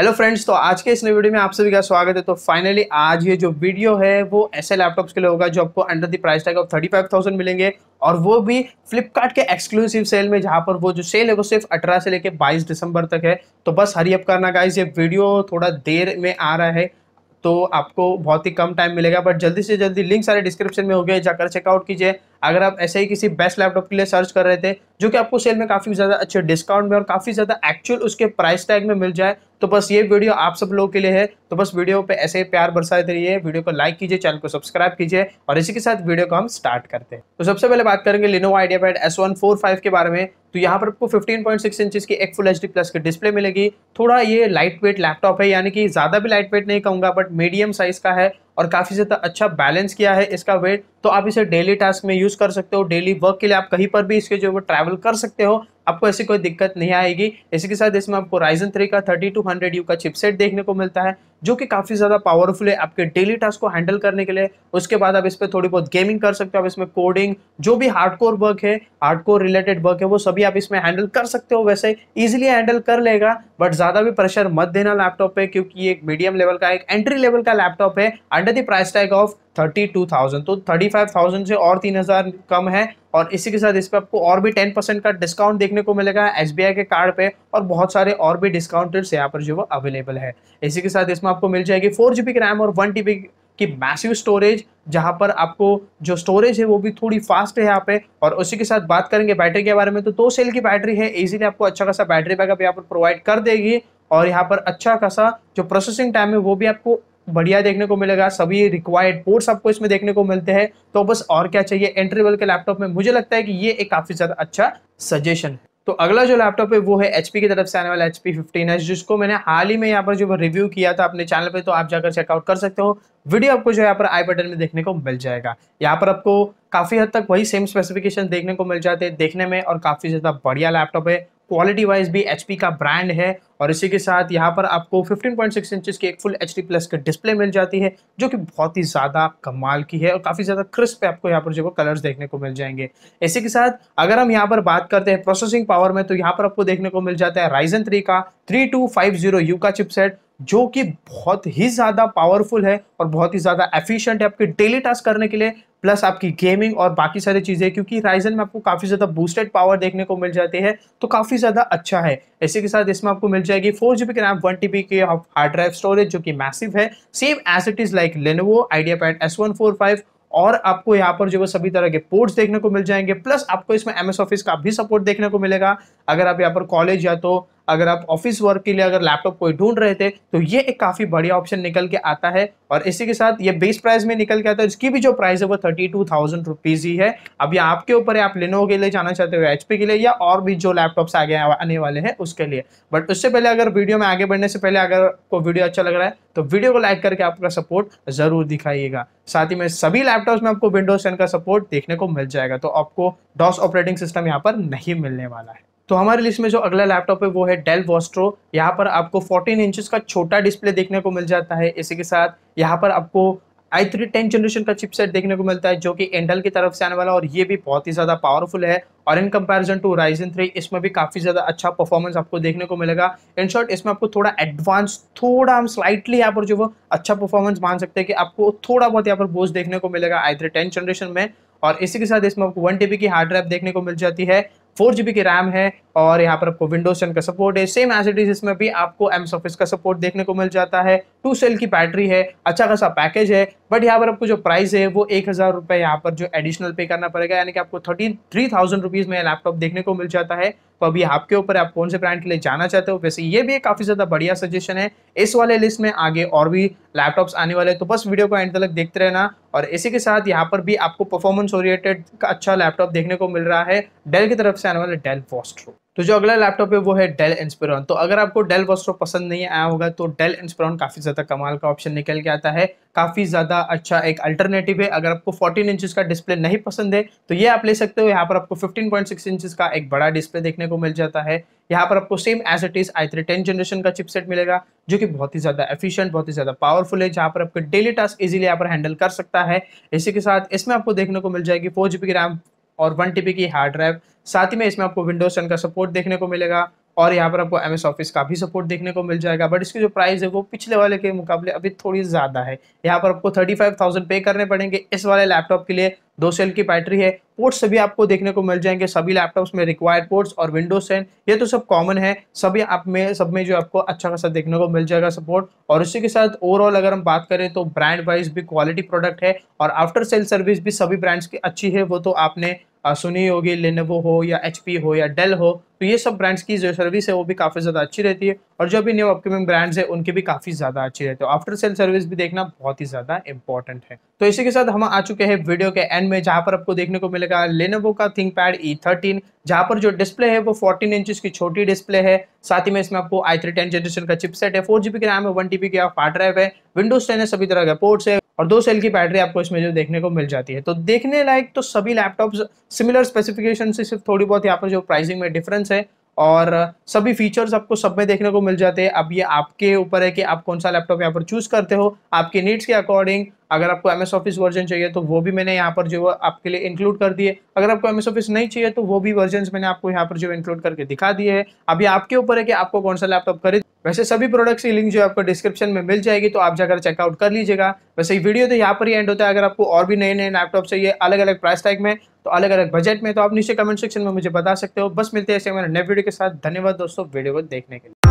hello friends तो आज के इस नए वीडियो में आप सभी का स्वागत है तो फाइनली आज ये जो वीडियो है वो ऐसे लैपटॉप्स के लिए होगा जो आपको under the price tag of thirty five thousand मिलेंगे और वो भी फ्लिपकार्ट के एक्सक्लूसिव सेल में जहां पर वो जो सेल है वो सिर्फ अठारह से लेकर बाईस दिसंबर तक है तो बस हरीअप करना गाइज ये वीडियो थोड़ा देर में आ रहा है तो आपको बहुत ही कम टाइम मिलेगा बट जल्दी से जल्दी लिंक सारे डिस्क्रिप्शन में हो गए जाकर चेकआउट कीजिए अगर आप ऐसे ही किसी बेस्ट लैपटॉप के लिए सर्च कर रहे थे जो कि आपको सेल में काफ़ी ज़्यादा अच्छे डिस्काउंट में और काफ़ी ज़्यादा एक्चुअल उसके प्राइस टैग में मिल जाए तो बस ये वीडियो आप सब लोगों के लिए है तो बस वीडियो पे ऐसे ही प्यार बरसाते रहिए वीडियो को लाइक कीजिए चैनल को सब्सक्राइब कीजिए और इसी के साथ वीडियो को हम स्टार्ट करते हैं तो सबसे पहले बात करेंगे Lenovo IdeaPad S one four five के बारे में तो यहाँ पर आपको 15.6 इंचेस की एक फुल एच प्लस की डिस्प्ले मिलेगी थोड़ा ये लाइट वेट लैपटॉप है यानी कि ज़्यादा भी लाइट वेट नहीं कहूँगा बट मीडियम साइज़ का है और काफ़ी ज़्यादा अच्छा बैलेंस किया है इसका वेट तो आप इसे डेली टास्क में यूज़ कर सकते हो डेली वर्क के लिए आप कहीं पर भी इसके जो वो ट्रैवल कर सकते हो आपको ऐसी कोई दिक्कत नहीं आएगी इसी के साथ इसमें आपको राइजन थ्री का थर्टी टू हंड्रेड यू का चिपसेट देखने को मिलता है जो कि काफ़ी ज़्यादा पावरफुल है आपके डेली टास्क को हैंडल करने के लिए उसके बाद आप इस पर थोड़ी बहुत गेमिंग कर सकते हो आप इसमें कोडिंग जो भी हार्डकोर वर्क है हार्डकोर रिलेटेड वर्क है वो सभी आप इसमें हैंडल कर सकते हो वैसे ईजिली हैंडल कर लेगा बट ज़्यादा भी प्रेशर मत देना लैपटॉप पे क्योंकि ये एक मीडियम लेवल का एक एंट्री लेवल का लैपटॉप है under the price tag of thirty two thousand तो थर्टी फाइव थाउजेंड से और तीन हज़ार कम है और इसी के साथ इस पर आपको और भी टेन परसेंट का डिस्काउंट देखने को मिलेगा एस के कार्ड पे और बहुत सारे और भी डिस्काउंटेड यहाँ पर जो वो अवेलेबल है इसी के साथ इसमें इसमें आपको मिल जाएगी फोर जी की रैम और वन टी की मैसिव स्टोरेज जहाँ पर आपको जो स्टोरेज है वो भी थोड़ी फास्ट है यहाँ पे और उसी के साथ बात करेंगे बैटरी के बारे में तो दो सेल की बैटरी है इजीली आपको अच्छा खासा बैटरी बैकअप यहाँ पर प्रोवाइड कर देगी और यहाँ पर अच्छा खासा जो प्रोसेसिंग टाइम है वो भी आपको बढ़िया देखने को मिलेगा सभी रिक्वायर्ड पोर्ट्स आपको इसमें देखने को मिलते हैं तो बस और क्या चाहिए एंट्री लेवल के लैपटॉप में मुझे लगता है कि ये एक काफ़ी ज़्यादा अच्छा सजेशन है तो अगला जो लैपटॉप है वो है एच की तरफ से आने वाला एच पी जिसको मैंने हाल ही में यहाँ पर जो रिव्यू किया था अपने चैनल पे तो आप जाकर चेकआउट कर सकते हो वीडियो आपको जो यहाँ पर आई बटन में देखने को मिल जाएगा यहाँ पर आपको काफ़ी हद तक वही सेम स्पेसिफिकेशन देखने को मिल जाते हैं देखने में और काफ़ी ज़्यादा बढ़िया लैपटॉप है क्वालिटी वाइज भी एच का ब्रांड है और इसी के साथ यहाँ पर आपको 15.6 पॉइंट इंचेस की एक फुल एच प्लस की डिस्प्ले मिल जाती है जो कि बहुत ही ज़्यादा कमाल की है और काफ़ी ज़्यादा क्रिस्प आपको यहाँ पर जो कलर्स देखने को मिल जाएंगे इसी के साथ अगर हम यहाँ पर बात करते हैं प्रोसेसिंग पावर में तो यहाँ पर आपको देखने को मिल जाता है राइजन थ्री का थ्री टू का चिपसेट जो कि बहुत ही ज़्यादा पावरफुल है और बहुत ही ज़्यादा एफिशिएंट है आपके डेली टास्क करने के लिए प्लस आपकी गेमिंग और बाकी सारी चीज़ें क्योंकि राइजन में आपको काफ़ी ज़्यादा बूस्टेड पावर देखने को मिल जाती है तो काफ़ी ज़्यादा अच्छा है इसी के साथ इसमें आपको मिल जाएगी फोर जी बी की रैम वन टी बी की हार्ड ड्राइव स्टोरेज जो कि मैसिव है same as it is like Lenovo IdeaPad S one four five और आपको यहाँ पर जो है सभी तरह के पोर्ट्स देखने को मिल जाएंगे प्लस आपको इसमें एम ऑफिस का भी सपोर्ट देखने को मिलेगा अगर आप यहाँ पर कॉलेज या तो अगर आप ऑफिस वर्क के लिए अगर लैपटॉप कोई ढूंढ रहे थे तो ये एक काफ़ी बढ़िया ऑप्शन निकल के आता है और इसी के साथ ये बेस प्राइस में निकल के आता है इसकी भी जो प्राइस है वो थर्टी टू थाउजेंड रुपीज़ ही है अब ये आपके ऊपर है आप लिनो के लिए जाना चाहते हो एच के लिए या और भी जो लैपटॉप्स आगे आने वाले हैं उसके लिए बट उससे पहले अगर वीडियो में आगे बढ़ने से पहले अगर आपको वीडियो अच्छा लग रहा है तो वीडियो को लाइक करके आपका सपोर्ट ज़रूर दिखाइएगा साथ ही में सभी लैपटॉप्स में आपको विंडोज टेन का सपोर्ट देखने को मिल जाएगा तो आपको डॉस ऑपरेटिंग सिस्टम यहाँ पर नहीं मिलने वाला है तो हमारे लिस्ट में जो अगला लैपटॉप है वो है डेल वॉस्ट्रो यहाँ पर आपको 14 इंचेस का छोटा डिस्प्ले देखने को मिल जाता है इसी के साथ यहाँ पर आपको आई थ्री टेन जनरेशन का चिपसेट देखने को मिलता है जो कि एंडल की तरफ से आने वाला और ये भी बहुत ही ज़्यादा पावरफुल है और in comparison to Ryzen three इसमें भी काफ़ी ज़्यादा अच्छा परफॉर्मेंस आपको देखने को मिलेगा इन शॉर्ट इसमें आपको थोड़ा एडवांस थोड़ा हम स्लाइटली यहाँ पर जो वो अच्छा परफॉर्मेंस मान सकते हैं कि आपको थोड़ा बहुत यहाँ पर बोझ देखने को मिलेगा आई थ्री टेन जनरेशन में और इसी के साथ इसमें आपको वन टी की हार्ड ड्राइव देखने को मिल जाती है फोर जीबी की रैम है और यहाँ पर आपको विंडोज टेन का सपोर्ट है सेम एज इट इज इसमें भी आपको एम सफिस का सपोर्ट देखने को मिल जाता है टू सेल की बैटरी है अच्छा खासा पैकेज है बट यहाँ पर आपको जो प्राइस है वो एक हज़ार रुपये यहाँ पर जो एडिशनल पे करना पड़ेगा यानी कि आपको थर्टी थ्री थाउजेंड रुपीज़ में लैपटॉप देखने को मिल जाता है तो अभी आपके ऊपर आप कौन से ब्रांड के लिए जाना चाहते हो वैसे ये भी एक काफ़ी ज़्यादा बढ़िया सजेशन है इस वाले लिस्ट में आगे और भी लैपटॉप्स आने वाले तो बस वीडियो को एंड तक देखते रहना और इसी के साथ यहाँ पर भी आपको परफॉर्मेंस ओरिएटेड का अच्छा लैपटॉप देखने को मिल रहा है डेल की तरफ से आने वाले डेल वॉस्ट्रो तो जो अगला लैपटॉप है वो है डेल इंस्पिरॉन तो अगर आपको डेल वॉस्ट्रो पसंद नहीं आया होगा तो डेल इंस्पिरॉन काफ़ी ज़्यादा कमाल का ऑप्शन निकल के आता है काफ़ी ज़्यादा अच्छा एक अल्टरनेटिव है अगर आपको 14 इंचेस का डिस्प्ले नहीं पसंद है तो ये आप ले सकते हो यहाँ पर आपको 15.6 इंचेस का एक बड़ा डिस्प्ले देखने को मिल जाता है यहाँ पर आपको same as it is I three ten generation का चिपसेट मिलेगा जो कि बहुत ही ज़्यादा एफिशिएंट बहुत ही ज़्यादा पावरफुल है जहाँ पर आपके डेली टास्क इजीली यहाँ पर हैंडल कर सकता है इसी के साथ इसमें आपको देखने को मिल जाएगी फोर जी बी रैम और वन टीबी की हार्ड ड्राइव साथ ही में इसमें आपको विंडोज टेन का सपोर्ट देखने को मिलेगा और यहाँ पर आपको एम एस ऑफिस का भी सपोर्ट देखने को मिल जाएगा बट इसकी जो प्राइस है वो पिछले वाले के मुकाबले अभी थोड़ी ज़्यादा है यहाँ पर आपको थर्टी फाइव थाउजेंड पे करने पड़ेंगे इस वाले लैपटॉप के लिए दो सेल की बैटरी है पोर्ट्स सभी आपको देखने को मिल जाएंगे सभी लैपटॉप्स में रिक्वायर्ड पोर्ट्स और विंडोज सेन ये तो सब कॉमन है सभी आप में सब में जो आपको अच्छा खासा देखने को मिल जाएगा सपोर्ट और उसी के साथ ओवरऑल अगर हम बात करें तो ब्रांड वाइज भी क्वालिटी प्रोडक्ट है और आफ्टर सेल सर्विस भी सभी ब्रांड्स की अच्छी है वो तो आपने सुनी होगी लेनोवो हो या एच हो या डेल हो तो ये सब ब्रांड्स की जो सर्विस है वो भी काफ़ी ज़्यादा अच्छी रहती है और जो भी न्यू अपकमिंग ब्रांड्स है उनकी भी काफ़ी ज़्यादा अच्छी रहती है आफ्टर सेल सर्विस भी देखना बहुत ही ज़्यादा इंपॉर्टेंट है तो इसी के साथ हम आ चुके हैं वीडियो के एंड में जहाँ पर आपको देखने को मिलेगा लेनोवो का थिंक पैड ई थर्टीन पर जो डिस्प्ले है वो फोर्टीन इंचज की छोटी डिस्प्ले है साथ ही में इसमें आपको आई थ्री टेन जनरेशन का चिपसेट है फोर जीबी की रैम है वन टीबी की फाट ड्राइव है विंडोज टेन है सभी तरह के पोर्ट्स है और दो सेल की बैटरी आपको इसमें जो देखने को मिल जाती है तो देखने लायक तो सभी लैपटॉप्स सिमिलर स्पेसिफिकेशन से सिर्फ थोड़ी बहुत यहाँ पर जो प्राइसिंग में डिफरेंस है और सभी फीचर्स आपको सब में देखने को मिल जाते हैं अब ये आपके ऊपर है कि आप कौन सा लैपटॉप यहाँ पर चूज़ करते हो आपके नीड्स के अकॉर्डिंग अगर आपको एम एस ऑफिस वर्जन चाहिए तो वो भी मैंने यहाँ पर जो आपके लिए इंक्लूड कर दिए अगर आपको एम एस ऑफिस नहीं चाहिए तो वो भी वर्जन मैंने आपको यहाँ पर जो इंक्लूड करके दिखा दिए है अभी आपके ऊपर है कि आपको कौन सा लैपटॉप खरीद वैसे सभी प्रोडक्ट्स की लिंक जो आपको डिस्क्रिप्शन में मिल जाएगी तो आप जाकर चेकआउट कर लीजिएगा वैसे ये वीडियो तो यहाँ पर ही एंड होता है अगर आपको और भी नए नए लैपटॉप चाहिए अलग अलग प्राइस टैग में तो अलग अलग बजट में तो आप नीचे कमेंट सेक्शन में मुझे बता सकते हो बस मिलते हैं ऐसे मेरे नए वीडियो के साथ धन्यवाद दोस्तों वीडियो को देखने के लिए